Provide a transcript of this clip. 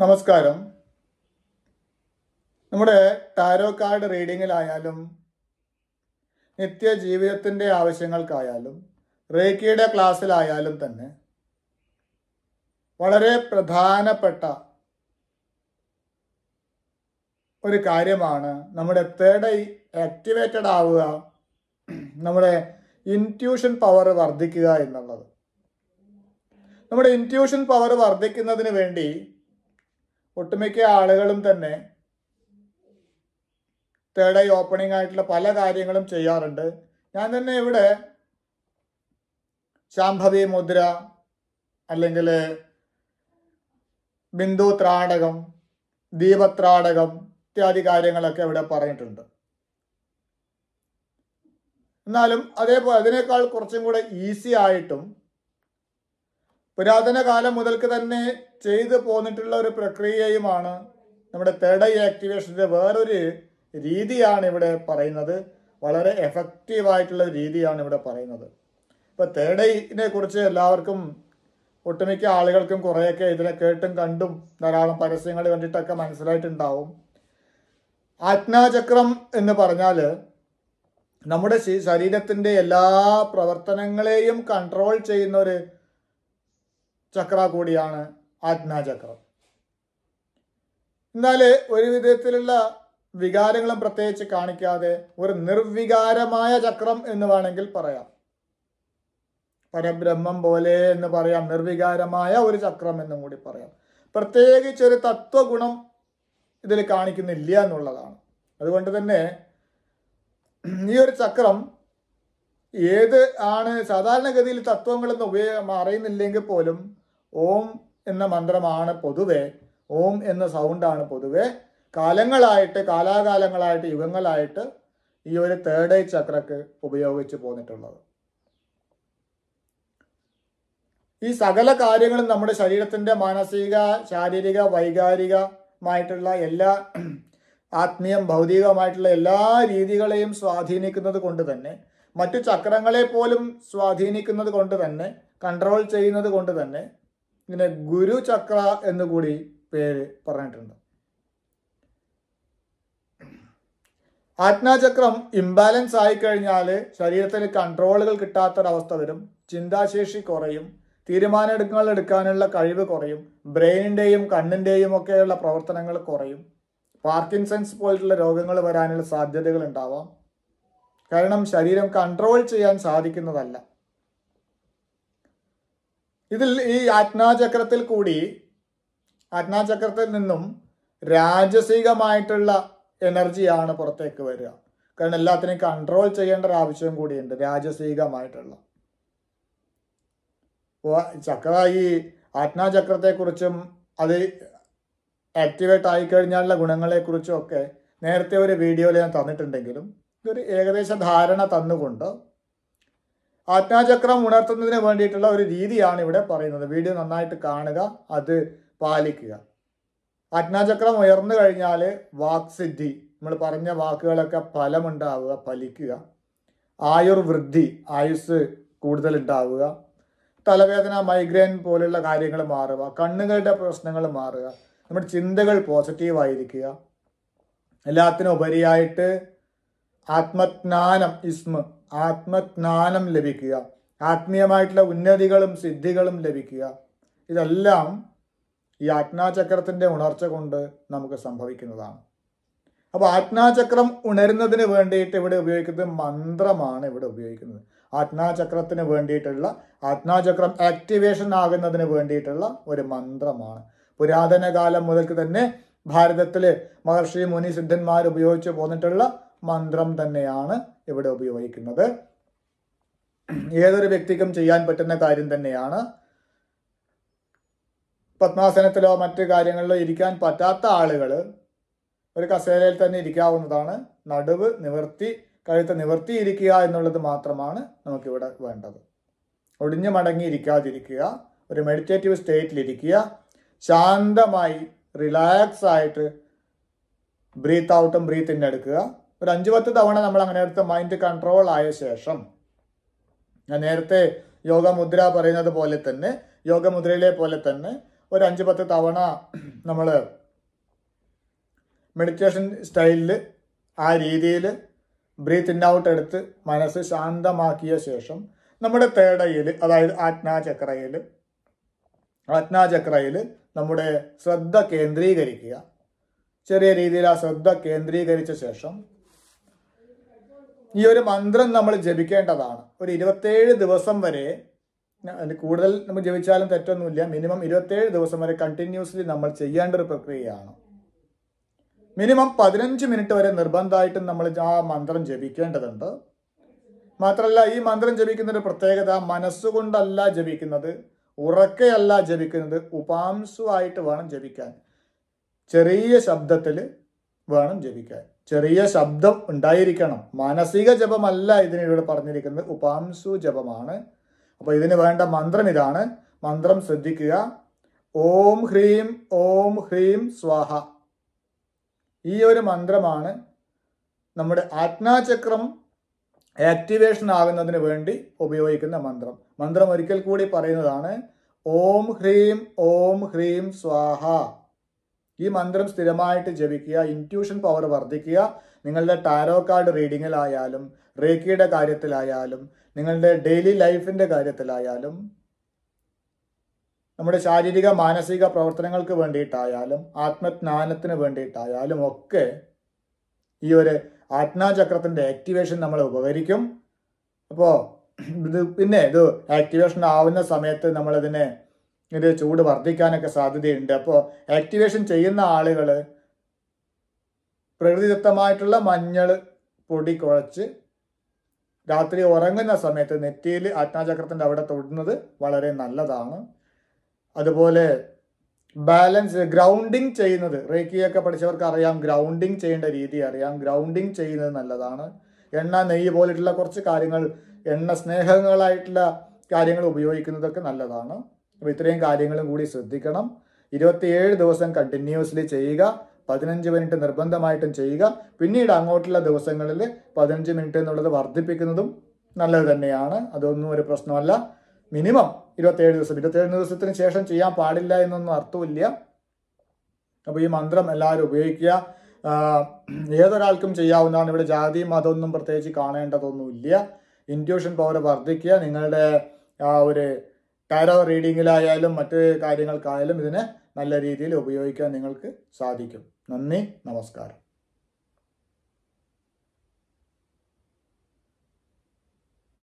നമസ്കാരം നമ്മുടെ tarot card റീഡിങ്ങിലായാലും നിത്യജീവിതത്തിൻ്റെ ആവശ്യങ്ങൾക്കായാലും റേക്കിയുടെ ക്ലാസ്സിലായാലും തന്നെ വളരെ പ്രധാനപ്പെട്ട ഒരു കാര്യമാണ് നമ്മുടെ തേർഡ് ആക്ടിവേറ്റഡ് ആവുക നമ്മുടെ ഇൻറ്റ്യൂഷൻ പവർ വർദ്ധിക്കുക എന്നുള്ളത് നമ്മുടെ ഇൻറ്റ്യൂഷൻ പവർ വർദ്ധിക്കുന്നതിന് വേണ്ടി ഒട്ടുമിക്ക ആളുകളും തന്നെ തേർഡ് ഐ ഓപ്പണിംഗ് ആയിട്ടുള്ള പല കാര്യങ്ങളും ചെയ്യാറുണ്ട് ഞാൻ തന്നെ ഇവിടെ ശാംഭവി മുദ്ര അല്ലെങ്കിൽ ബിന്ദു ത്രാടകം ദീപത്രാടകം ഇത്യാദി കാര്യങ്ങളൊക്കെ ഇവിടെ പറഞ്ഞിട്ടുണ്ട് എന്നാലും അതേപോലെ അതിനേക്കാൾ കുറച്ചും കൂടെ ഈസി ആയിട്ടും പുരാതന കാലം മുതൽക്ക് തന്നെ ചെയ്തു പോന്നിട്ടുള്ള ഒരു പ്രക്രിയയുമാണ് നമ്മുടെ തേർഡ് ഐ ആക്ടിവേഷൻ്റെ വേറൊരു രീതിയാണ് ഇവിടെ പറയുന്നത് വളരെ എഫക്റ്റീവായിട്ടുള്ള രീതിയാണ് ഇവിടെ പറയുന്നത് ഇപ്പോൾ തേർഡൈനെ ഐനെ കുറിച്ച് എല്ലാവർക്കും ഒട്ടുമിക്ക ആളുകൾക്കും കുറേയൊക്കെ ഇതിനെ കേട്ടും കണ്ടും ധാരാളം പരസ്യങ്ങൾ കണ്ടിട്ടൊക്കെ മനസ്സിലായിട്ടുണ്ടാവും ആജ്ഞാചക്രം എന്ന് പറഞ്ഞാൽ നമ്മുടെ ശരീരത്തിൻ്റെ എല്ലാ പ്രവർത്തനങ്ങളെയും കൺട്രോൾ ചെയ്യുന്ന ഒരു ചക്ര കൂടിയാണ് ആജ്ഞാചക്രം എന്നാൽ ഒരു വിധത്തിലുള്ള വികാരങ്ങളും പ്രത്യേകിച്ച് കാണിക്കാതെ ഒരു നിർവികാരമായ ചക്രം എന്ന് വേണമെങ്കിൽ പറയാം പരബ്രഹ്മം പോലെ എന്ന് പറയാം നിർവികാരമായ ഒരു ചക്രം എന്നും കൂടി പറയാം പ്രത്യേകിച്ച് ഒരു തത്വഗുണം ഇതിൽ കാണിക്കുന്നില്ല എന്നുള്ളതാണ് അതുകൊണ്ട് തന്നെ ഈ ഒരു ചക്രം ഏത് ആണ് സാധാരണഗതിയിൽ തത്വങ്ങളൊന്നും ഉപയോഗം അറിയുന്നില്ലെങ്കിൽ പോലും ഓം എന്ന മന്ത്രമാണ് പൊതുവെ ഓം എന്ന സൗണ്ടാണ് പൊതുവെ കാലങ്ങളായിട്ട് കാലാകാലങ്ങളായിട്ട് യുഗങ്ങളായിട്ട് ഈ ഒരു തേർഡ് ഐ ചക്രക്ക് ഉപയോഗിച്ച് പോന്നിട്ടുള്ളത് ഈ സകല കാര്യങ്ങളും നമ്മുടെ ശരീരത്തിൻ്റെ മാനസിക ശാരീരിക വൈകാരികമായിട്ടുള്ള എല്ലാ ആത്മീയം ഭൗതികമായിട്ടുള്ള എല്ലാ രീതികളെയും സ്വാധീനിക്കുന്നത് കൊണ്ട് തന്നെ മറ്റു ചക്രങ്ങളെ പോലും സ്വാധീനിക്കുന്നത് കൊണ്ട് തന്നെ കൺട്രോൾ ചെയ്യുന്നത് കൊണ്ട് തന്നെ ഇതിനെ ചക്ര എന്നുകൂടി പേര് പറഞ്ഞിട്ടുണ്ട് ആജ്ഞാചക്രം ഇംബാലൻസ് ആയിക്കഴിഞ്ഞാൽ ശരീരത്തിൽ കൺട്രോളുകൾ കിട്ടാത്തൊരവസ്ഥ വരും ചിന്താശേഷി കുറയും തീരുമാനമെടുക്കങ്ങൾ എടുക്കാനുള്ള കഴിവ് കുറയും ബ്രെയിനിൻ്റെയും കണ്ണിൻ്റെയും ഒക്കെയുള്ള പ്രവർത്തനങ്ങൾ കുറയും പാർക്കിൻസൺസ് പോലുള്ള രോഗങ്ങൾ വരാനുള്ള സാധ്യതകൾ ഉണ്ടാവാം കാരണം ശരീരം കൺട്രോൾ ചെയ്യാൻ സാധിക്കുന്നതല്ല ഇതിൽ ഈ ആജ്ഞാചക്രത്തിൽ കൂടി ആജ്ഞാചക്രത്തിൽ നിന്നും രാജസികമായിട്ടുള്ള എനർജിയാണ് പുറത്തേക്ക് വരിക കാരണം എല്ലാത്തിനെയും കൺട്രോൾ ചെയ്യേണ്ട ഒരു ആവശ്യം കൂടിയുണ്ട് രാജസികമായിട്ടുള്ള ചക്ര ഈ ആജ്ഞാചക്രത്തെക്കുറിച്ചും അത് ആക്ടിവേറ്റ് ആയിക്കഴിഞ്ഞാലുള്ള ഗുണങ്ങളെക്കുറിച്ചും ഒക്കെ നേരത്തെ ഒരു വീഡിയോയിൽ ഞാൻ തന്നിട്ടുണ്ടെങ്കിലും ഇതൊരു ഏകദേശ ധാരണ തന്നുകൊണ്ട് ആജ്ഞാചക്രം ഉണർത്തുന്നതിന് വേണ്ടിയിട്ടുള്ള ഒരു രീതിയാണ് ഇവിടെ പറയുന്നത് വീഡിയോ നന്നായിട്ട് കാണുക അത് പാലിക്കുക ആജ്ഞാചക്രം ഉയർന്നു കഴിഞ്ഞാൽ വാക്സിദ്ധി നമ്മൾ പറഞ്ഞ വാക്കുകളൊക്കെ ഫലമുണ്ടാവുക ഫലിക്കുക ആയുർവൃദ്ധി ആയുസ് ഉണ്ടാവുക തലവേദന മൈഗ്രെയിൻ പോലുള്ള കാര്യങ്ങൾ മാറുക കണ്ണുകളുടെ പ്രശ്നങ്ങൾ മാറുക നമ്മുടെ ചിന്തകൾ പോസിറ്റീവായിരിക്കുക എല്ലാത്തിനും ഉപരിയായിട്ട് ആത്മജ്ഞാനം ഇസ്മ ആത്മജ്ഞാനം ലഭിക്കുക ആത്മീയമായിട്ടുള്ള ഉന്നതികളും സിദ്ധികളും ലഭിക്കുക ഇതെല്ലാം ഈ ആജ്ഞാചക്രത്തിൻ്റെ ഉണർച്ച കൊണ്ട് നമുക്ക് സംഭവിക്കുന്നതാണ് അപ്പോൾ ആജ്ഞാചക്രം ഉണരുന്നതിന് വേണ്ടിയിട്ട് ഇവിടെ ഉപയോഗിക്കുന്നത് മന്ത്രമാണ് ഇവിടെ ഉപയോഗിക്കുന്നത് ആജ്ഞാചക്രത്തിന് വേണ്ടിയിട്ടുള്ള ആജ്ഞാചക്രം ആക്ടിവേഷൻ ആകുന്നതിന് വേണ്ടിയിട്ടുള്ള ഒരു മന്ത്രമാണ് പുരാതന കാലം മുതൽക്ക് തന്നെ ഭാരതത്തിൽ മഹർഷി മുനി സിദ്ധന്മാർ ഉപയോഗിച്ച് പോന്നിട്ടുള്ള മന്ത്രം തന്നെയാണ് ഇവിടെ ഉപയോഗിക്കുന്നത് ഏതൊരു വ്യക്തിക്കും ചെയ്യാൻ പറ്റുന്ന കാര്യം തന്നെയാണ് പത്മാസനത്തിലോ മറ്റു കാര്യങ്ങളിലോ ഇരിക്കാൻ പറ്റാത്ത ആളുകൾ ഒരു കസേരയിൽ തന്നെ ഇരിക്കാവുന്നതാണ് നടുവ് നിവർത്തി കഴുത്ത് നിവർത്തിയിരിക്കുക എന്നുള്ളത് മാത്രമാണ് നമുക്കിവിടെ വേണ്ടത് ഒടിഞ്ഞു മടങ്ങി ഇരിക്കാതിരിക്കുക ഒരു മെഡിറ്റേറ്റീവ് സ്റ്റേറ്റിലിരിക്കുക ശാന്തമായി റിലാക്സ് ആയിട്ട് ബ്രീത്ത് ഔട്ടും ബ്രീത്ത് ഇൻ എടുക്കുക ഒരു അഞ്ചു പത്ത് തവണ നമ്മൾ അങ്ങനെ അടുത്ത് മൈൻഡ് കൺട്രോൾ ആയ ശേഷം ഞാൻ നേരത്തെ യോഗ മുദ്ര പറയുന്നത് പോലെ തന്നെ യോഗ മുദ്രയിലെ പോലെ തന്നെ ഒരു അഞ്ച് പത്ത് തവണ നമ്മൾ മെഡിറ്റേഷൻ സ്റ്റൈലിൽ ആ രീതിയിൽ ബ്രീത്ത് ഇൻ ഔട്ട് എടുത്ത് മനസ്സ് ശാന്തമാക്കിയ ശേഷം നമ്മുടെ തേടയിൽ അതായത് ആജ്ഞാചക്രയിൽ ആജ്ഞാചക്രയിൽ നമ്മുടെ ശ്രദ്ധ കേന്ദ്രീകരിക്കുക ചെറിയ രീതിയിൽ ആ ശ്രദ്ധ കേന്ദ്രീകരിച്ച ശേഷം ഈ ഒരു മന്ത്രം നമ്മൾ ജപിക്കേണ്ടതാണ് ഒരു ഇരുപത്തേഴ് ദിവസം വരെ കൂടുതൽ നമ്മൾ ജപിച്ചാലും തെറ്റൊന്നുമില്ല മിനിമം ഇരുപത്തേഴ് ദിവസം വരെ കണ്ടിന്യൂസ്ലി നമ്മൾ ചെയ്യേണ്ട ഒരു പ്രക്രിയയാണ് മിനിമം പതിനഞ്ച് മിനിറ്റ് വരെ നിർബന്ധമായിട്ടും നമ്മൾ ആ മന്ത്രം ജപിക്കേണ്ടതുണ്ട് മാത്രമല്ല ഈ മന്ത്രം ജപിക്കുന്ന ഒരു പ്രത്യേകത മനസ്സുകൊണ്ടല്ല ജപിക്കുന്നത് ഉറക്കയല്ല ജപിക്കുന്നത് ഉപാംശുവായിട്ട് വേണം ജപിക്കാൻ ചെറിയ ശബ്ദത്തിൽ വേണം ജപിക്കാൻ ചെറിയ ശബ്ദം ഉണ്ടായിരിക്കണം മാനസിക ജപമല്ല ഇവിടെ പറഞ്ഞിരിക്കുന്നത് ഉപാംശു ജപമാണ് അപ്പോൾ ഇതിന് വേണ്ട മന്ത്രം ഇതാണ് മന്ത്രം ശ്രദ്ധിക്കുക ഓം ഹ്രീം ഓം ഹ്രീം സ്വാഹ ഈ ഒരു മന്ത്രമാണ് നമ്മുടെ ആജ്ഞാചക്രം ആക്ടിവേഷൻ ആകുന്നതിന് വേണ്ടി ഉപയോഗിക്കുന്ന മന്ത്രം മന്ത്രം ഒരിക്കൽ കൂടി പറയുന്നതാണ് ഓം ഹ്രീം ഓം ഹ്രീം സ്വാഹ ഈ മന്ത്രം സ്ഥിരമായിട്ട് ജപിക്കുക ഇൻറ്റ്യൂഷൻ പവർ വർദ്ധിക്കുക നിങ്ങളുടെ ടാരോ കാർഡ് റീഡിങ്ങിലായാലും റേക്കിയുടെ കാര്യത്തിലായാലും നിങ്ങളുടെ ഡെയിലി ലൈഫിൻ്റെ കാര്യത്തിലായാലും നമ്മുടെ ശാരീരിക മാനസിക പ്രവർത്തനങ്ങൾക്ക് വേണ്ടിയിട്ടായാലും ആത്മജ്ഞാനത്തിന് വേണ്ടിയിട്ടായാലും ഒക്കെ ഈ ഒരു ആത്മാചക്രത്തിൻ്റെ ആക്ടിവേഷൻ നമ്മൾ ഉപകരിക്കും അപ്പോൾ ഇത് പിന്നെ ഇത് ആക്ടിവേഷൻ ആവുന്ന സമയത്ത് നമ്മളതിനെ ഇത് ചൂട് വർദ്ധിക്കാനൊക്കെ സാധ്യതയുണ്ട് അപ്പോൾ ആക്ടിവേഷൻ ചെയ്യുന്ന ആളുകൾ പ്രകൃതിദത്തമായിട്ടുള്ള മഞ്ഞൾ പൊടി കുഴച്ച് രാത്രി ഉറങ്ങുന്ന സമയത്ത് നെറ്റിയിൽ ആജ്ഞാചക്രത്തിൻ്റെ അവിടെ തൊടുന്നത് വളരെ നല്ലതാണ് അതുപോലെ ബാലൻസ് ഗ്രൗണ്ടിങ് ചെയ്യുന്നത് റേക്കിയൊക്കെ പഠിച്ചവർക്ക് അറിയാം ഗ്രൗണ്ടിങ് ചെയ്യേണ്ട രീതി അറിയാം ഗ്രൗണ്ടിങ് ചെയ്യുന്നത് നല്ലതാണ് എണ്ണ നെയ്യ് പോലെയുള്ള കുറച്ച് കാര്യങ്ങൾ എണ്ണ സ്നേഹങ്ങളായിട്ടുള്ള കാര്യങ്ങൾ ഉപയോഗിക്കുന്നതൊക്കെ നല്ലതാണ് അപ്പോൾ ഇത്രയും കാര്യങ്ങളും കൂടി ശ്രദ്ധിക്കണം ഇരുപത്തിയേഴ് ദിവസം കണ്ടിന്യൂസ്ലി ചെയ്യുക പതിനഞ്ച് മിനിറ്റ് നിർബന്ധമായിട്ടും ചെയ്യുക പിന്നീട് അങ്ങോട്ടുള്ള ദിവസങ്ങളിൽ പതിനഞ്ച് മിനിറ്റ് എന്നുള്ളത് വർദ്ധിപ്പിക്കുന്നതും നല്ലത് തന്നെയാണ് അതൊന്നും ഒരു പ്രശ്നമല്ല മിനിമം ഇരുപത്തേഴ് ദിവസം ഇരുപത്തേഴ് ദിവസത്തിന് ശേഷം ചെയ്യാൻ പാടില്ല എന്നൊന്നും അർത്ഥമില്ല അപ്പോൾ ഈ മന്ത്രം എല്ലാവരും ഉപയോഗിക്കുക ഏതൊരാൾക്കും ചെയ്യാവുന്നതാണ് ഇവിടെ ജാതി മതമൊന്നും പ്രത്യേകിച്ച് കാണേണ്ടതൊന്നുമില്ല ഇൻഡ്യൂഷൻ പവർ വർദ്ധിക്കുക നിങ്ങളുടെ ആ ഒരു ടാരോ റീഡിങ്ങിലായാലും മറ്റ് കാര്യങ്ങൾക്കായാലും ഇതിനെ നല്ല രീതിയിൽ ഉപയോഗിക്കാൻ നിങ്ങൾക്ക് സാധിക്കും നന്ദി നമസ്കാരം